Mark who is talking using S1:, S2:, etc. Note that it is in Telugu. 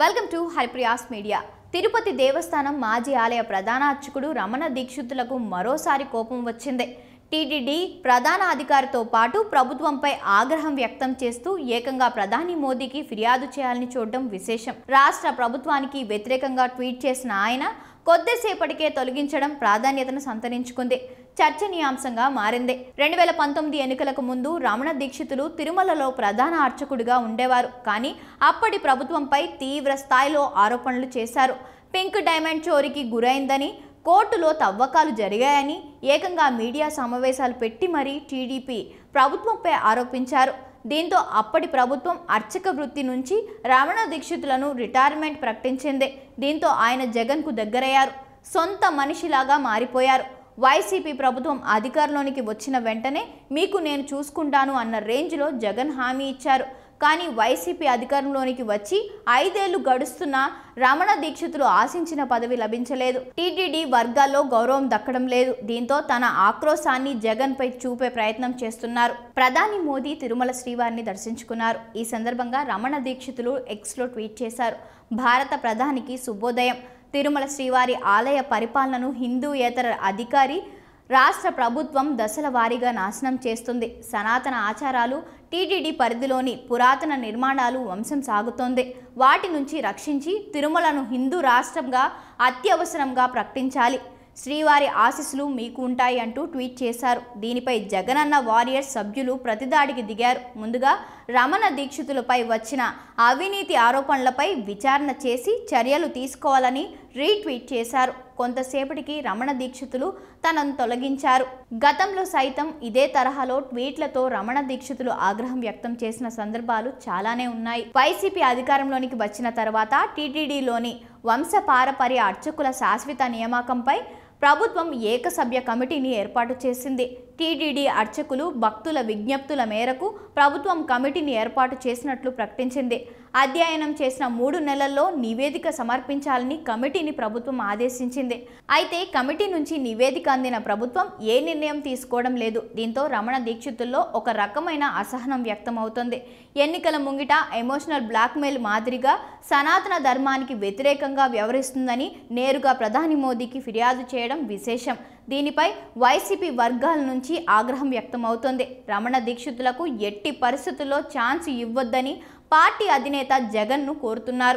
S1: welcome to Haripriya's media Tirupati దేవస్థానం మాజీ ఆలయ ప్రధాన అర్చకుడు రమణ దీక్షితులకు మరోసారి కోపం వచ్చింది టీటీడీ ప్రధాన అధికారితో పాటు ప్రభుత్వంపై ఆగ్రహం వ్యక్తం చేస్తూ ఏకంగా ప్రధాని మోదీకి ఫిర్యాదు చేయాలని చూడడం విశేషం రాష్ట్ర ప్రభుత్వానికి వ్యతిరేకంగా ట్వీట్ చేసిన ఆయన కొద్దిసేపటికే తొలగించడం ప్రాధాన్యతను సంతరించుకుంది చర్చనీయాంశంగా మారింది రెండు వేల పంతొమ్మిది ఎన్నికలకు ముందు రమణ దీక్షితులు తిరుమలలో ప్రధాన అర్చకుడిగా ఉండేవారు కానీ అప్పటి ప్రభుత్వంపై తీవ్ర స్థాయిలో ఆరోపణలు చేశారు పింక్ డైమండ్ చోరీకి గురైందని కోర్టులో తవ్వకాలు జరిగాయని ఏకంగా మీడియా సమావేశాలు పెట్టి మరీ టీడీపీ ప్రభుత్వంపై ఆరోపించారు దీంతో అప్పటి ప్రభుత్వం అర్చక వృత్తి నుంచి రమణ దీక్షితులను రిటైర్మెంట్ ప్రకటించిందే దీంతో ఆయన జగన్కు దగ్గరయ్యారు సొంత మనిషిలాగా మారిపోయారు వైసీపీ ప్రభుత్వం అధికారంలోనికి వచ్చిన వెంటనే మీకు నేను చూసుకుంటాను అన్న రేంజ్లో జగన్ హామీ ఇచ్చారు కానీ వైసీపీ అధికారంలోనికి వచ్చి ఐదేళ్లు గడుస్తున్న రమణ దీక్షితులు ఆశించిన పదవి లభించలేదు టీటీడీ వర్గాల్లో గౌరవం దక్కడం లేదు దీంతో తన ఆక్రోశాన్ని జగన్ పై చూపే ప్రయత్నం చేస్తున్నారు ప్రధాని మోదీ తిరుమల శ్రీవారిని దర్శించుకున్నారు ఈ సందర్భంగా రమణ దీక్షితులు ఎక్స్లో ట్వీట్ చేశారు భారత ప్రధానికి శుభోదయం తిరుమల శ్రీవారి ఆలయ పరిపాలనను హిందూయేతర అధికారి రాష్ట్ర ప్రభుత్వం దశల వారీగా నాశనం చేస్తుంది సనాతన ఆచారాలు టీటీడీ పరిధిలోని పురాతన నిర్మాణాలు వంశం సాగుతోంది వాటి నుంచి రక్షించి తిరుమలను హిందూ రాష్ట్రంగా అత్యవసరంగా ప్రకటించాలి శ్రీవారి ఆశీస్సులు మీకు ఉంటాయి అంటూ ట్వీట్ చేశారు దీనిపై జగనన్న వారియర్స్ సభ్యులు ప్రతిదాడికి దిగారు ముందుగా రమణ దీక్షితులపై వచ్చిన అవినీతి ఆరోపణలపై విచారణ చేసి చర్యలు తీసుకోవాలని రీట్వీట్ చేశారు కొంతసేపటికి రమణ దీక్షితులు తనను తొలగించారు గతంలో సైతం ఇదే తరహాలో ట్వీట్లతో రమణ దీక్షితులు ఆగ్రహం వ్యక్తం చేసిన సందర్భాలు చాలానే ఉన్నాయి వైసీపీ అధికారంలోనికి వచ్చిన తర్వాత టీటీడీలోని వంశ పారపర్య అర్చకుల శాశ్వత నియామకంపై ప్రభుత్వం ఏకసభ్య కమిటీని ఏర్పాటు చేసింది టీటీడీ అర్చకులు భక్తుల విజ్ఞప్తుల మేరకు ప్రభుత్వం కమిటీని ఏర్పాటు చేసినట్లు ప్రకటించింది అధ్యయనం చేసిన మూడు నెలల్లో నివేదిక సమర్పించాలని కమిటీని ప్రభుత్వం ఆదేశించింది అయితే కమిటీ నుంచి నివేదిక అందిన ప్రభుత్వం ఏ నిర్ణయం తీసుకోవడం లేదు దీంతో రమణ దీక్షితుల్లో ఒక రకమైన అసహనం వ్యక్తమవుతుంది ఎన్నికల ముంగిట ఎమోషనల్ బ్లాక్మెయిల్ మాదిరిగా సనాతన ధర్మానికి వ్యతిరేకంగా వ్యవహరిస్తుందని నేరుగా ప్రధాని మోదీకి ఫిర్యాదు చేయడం విశేషం దీనిపై వైసీపీ వర్గాల నుంచి ఆగ్రహం వ్యక్తమవుతోంది రమణ దీక్షితులకు ఎట్టి పరిస్థితుల్లో ఛాన్స్ ఇవ్వొద్దని పార్టీ అధినేత జగన్ను కోరుతున్నారు